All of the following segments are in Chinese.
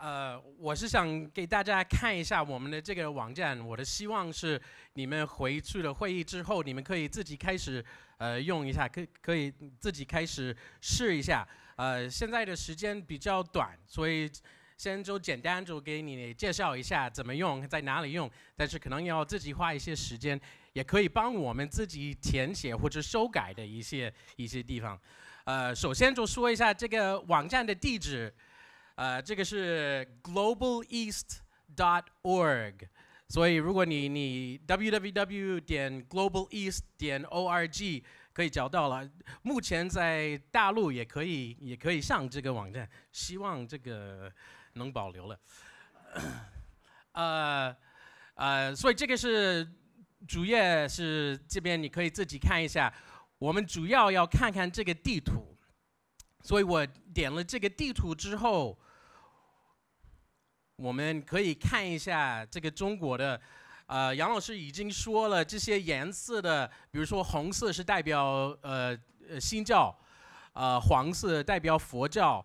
呃，我是想给大家看一下我们的这个网站。我的希望是，你们回去了会议之后，你们可以自己开始呃用一下，可可以自己开始试一下。呃，现在的时间比较短，所以先就简单就给你介绍一下怎么用，在哪里用。但是可能要自己花一些时间，也可以帮我们自己填写或者修改的一些一些地方。呃，首先就说一下这个网站的地址。啊，这个是 globaleast.org，所以如果你你 www 点 globaleast 点 org 可以找到了。目前在大陆也可以也可以上这个网站，希望这个能保留了。呃呃，所以这个是主页，是这边你可以自己看一下。我们主要要看看这个地图，所以我点了这个地图之后。我们可以看一下这个中国的，呃，杨老师已经说了这些颜色的，比如说红色是代表呃呃新教，啊黄色代表佛教，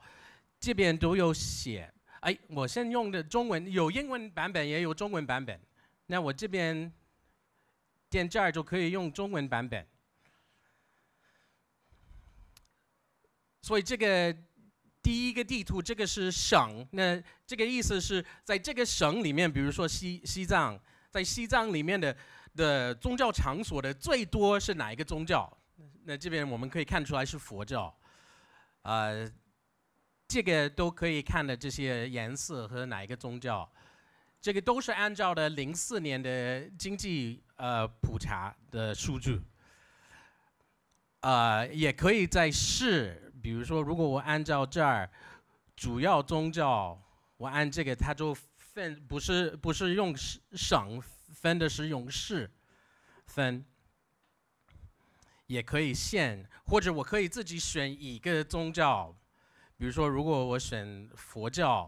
这边都有写。哎，我现用的中文有英文版本，也有中文版本。那我这边点这儿就可以用中文版本。所以这个。第一个地图，这个是省，那这个意思是在这个省里面，比如说西西藏，在西藏里面的的宗教场所的最多是哪一个宗教？那这边我们可以看出来是佛教，啊，这个都可以看的这些颜色和哪一个宗教，这个都是按照的零四年的经济呃普查的数据，啊，也可以在市。比如说，如果我按照这儿主要宗教，我按这个，它就分不是不是用省分的是用市分，也可以县，或者我可以自己选一个宗教。比如说，如果我选佛教，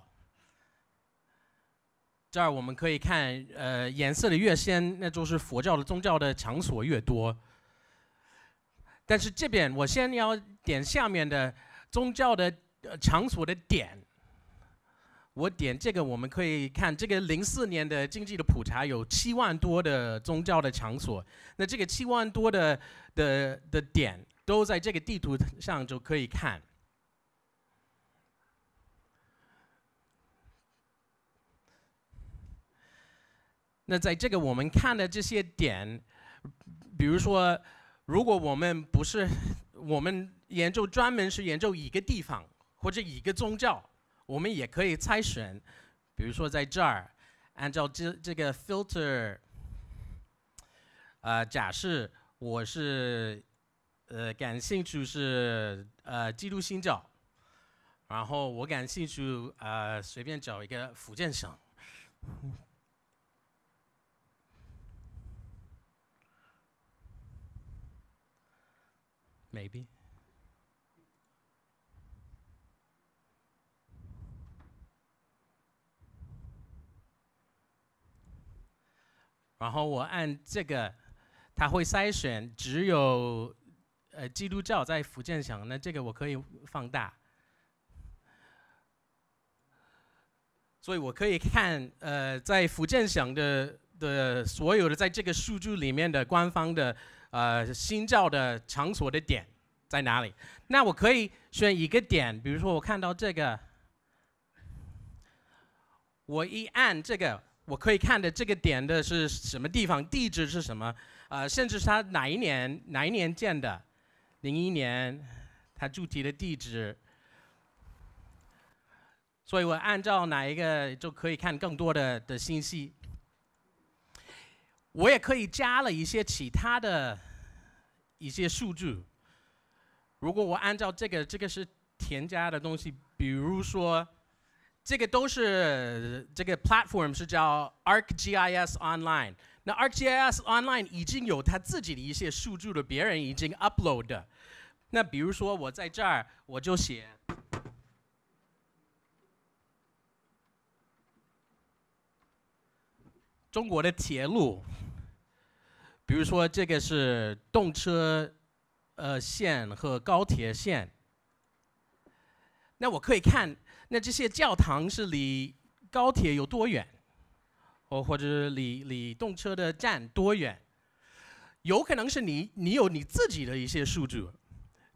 这儿我们可以看，呃，颜色的越鲜，那就是佛教的宗教的场所越多。但是这边我先要。点下面的宗教的场所的点，我点这个，我们可以看这个零四年的经济的普查有七万多的宗教的场所，那这个七万多的的的点都在这个地图上就可以看。那在这个我们看的这些点，比如说，如果我们不是我们。研究专门是研究一个地方或者一个宗教，我们也可以猜选。比如说，在这儿，按照这这个 filter，呃，假设我是呃感兴趣是呃基督新教，然后我感兴趣呃随便找一个福建省，maybe。然后我按这个，它会筛选只有呃基督教在福建省，那这个我可以放大，所以我可以看呃在福建省的的所有的在这个数据里面的官方的呃新教的场所的点在哪里？那我可以选一个点，比如说我看到这个，我一按这个。我可以看的这个点的是什么地方，地址是什么？啊，甚至是他哪一年哪一年建的？零一年，他具体的地址。所以我按照哪一个就可以看更多的的信息。我也可以加了一些其他的一些数据。如果我按照这个，这个是添加的东西，比如说。这个都是这个 platform 是叫 ArcGIS Online。那 ArcGIS Online 已经有它自己的一些数据的，别人已经 upload。那比如说我在这儿，我就写中国的铁路，比如说这个是动车呃线和高铁线，那我可以看。那这些教堂是离高铁有多远，哦，或者离离动车的站多远？有可能是你你有你自己的一些数据，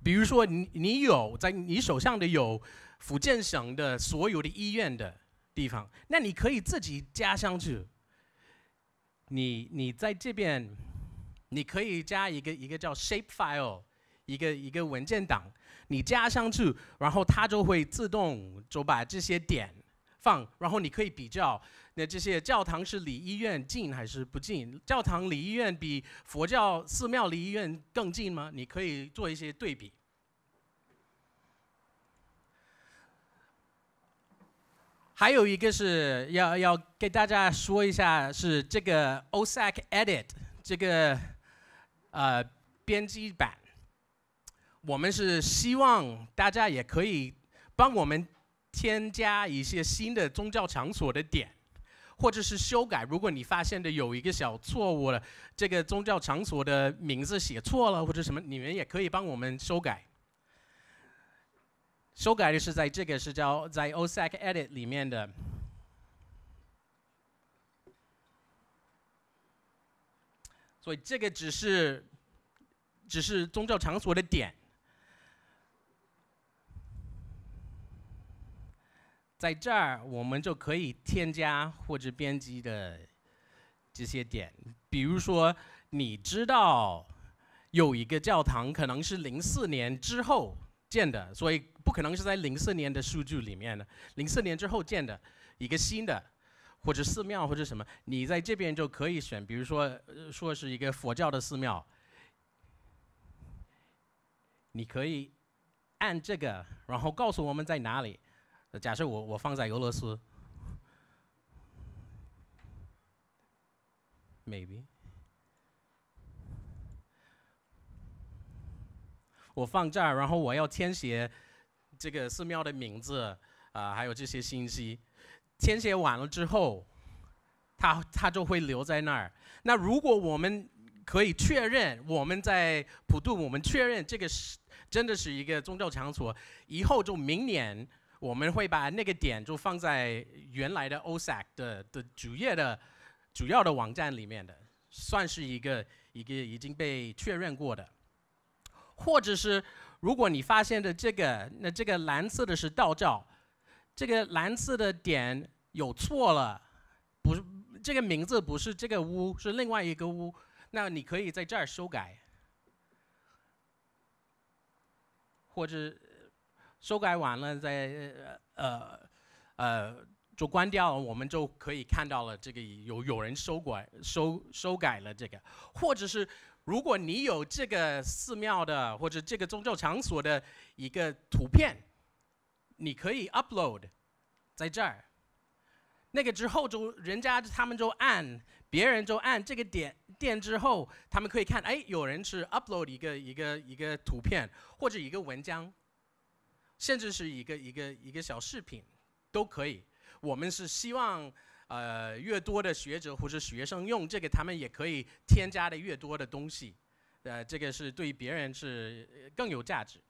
比如说你你有在你手上的有福建省的所有的医院的地方，那你可以自己加上去。你你在这边，你可以加一个一个叫 shapefile。一个一个文件档，你加上去，然后它就会自动就把这些点放，然后你可以比较那这些教堂是离医院近还是不近？教堂离医院比佛教寺庙离医院更近吗？你可以做一些对比。还有一个是要要给大家说一下，是这个 OSAC Edit 这个呃编辑版。我们是希望大家也可以帮我们添加一些新的宗教场所的点，或者是修改。如果你发现的有一个小错误了，这个宗教场所的名字写错了或者什么，你们也可以帮我们修改。修改的是在这个是叫在 OSAC Edit 里面的。所以这个只是只是宗教场所的点。在这儿，我们就可以添加或者编辑的这些点。比如说，你知道有一个教堂，可能是零四年之后建的，所以不可能是在零四年的数据里面的，零四年之后建的，一个新的，或者寺庙，或者什么，你在这边就可以选。比如说，说是一个佛教的寺庙，你可以按这个，然后告诉我们在哪里。假设我我放在俄罗斯，maybe，我放这儿，然后我要填写这个寺庙的名字啊，还有这些信息，填写完了之后，它它就会留在那儿。那如果我们可以确认我们在普渡，我们确认这个是真的是一个宗教场所，以后就明年。我们会把那个点就放在原来的 OSAC 的的主页的、主要的网站里面的，算是一个一个已经被确认过的。或者是如果你发现的这个，那这个蓝色的是盗照，这个蓝色的点有错了，不是这个名字不是这个屋，是另外一个屋，那你可以在这儿修改，或者。修改完了，再呃呃就关掉，我们就可以看到了。这个有有人修改、收、修改了这个，或者是如果你有这个寺庙的或者这个宗教场所的一个图片，你可以 upload 在这儿。那个之后就人家他们就按，别人就按这个点点之后，他们可以看，哎，有人是 upload 一个一个一个图片或者一个文章。甚至是一个一个一个小饰品，都可以。我们是希望，呃，越多的学者或者学生用这个，他们也可以添加的越多的东西，呃，这个是对别人是更有价值。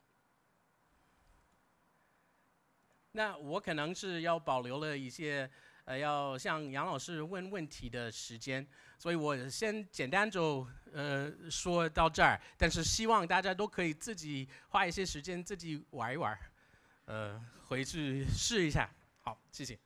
那我可能是要保留了一些，呃，要向杨老师问问题的时间，所以我先简单就呃说到这儿。但是希望大家都可以自己花一些时间自己玩一玩。呃，回去试一下。好，谢谢。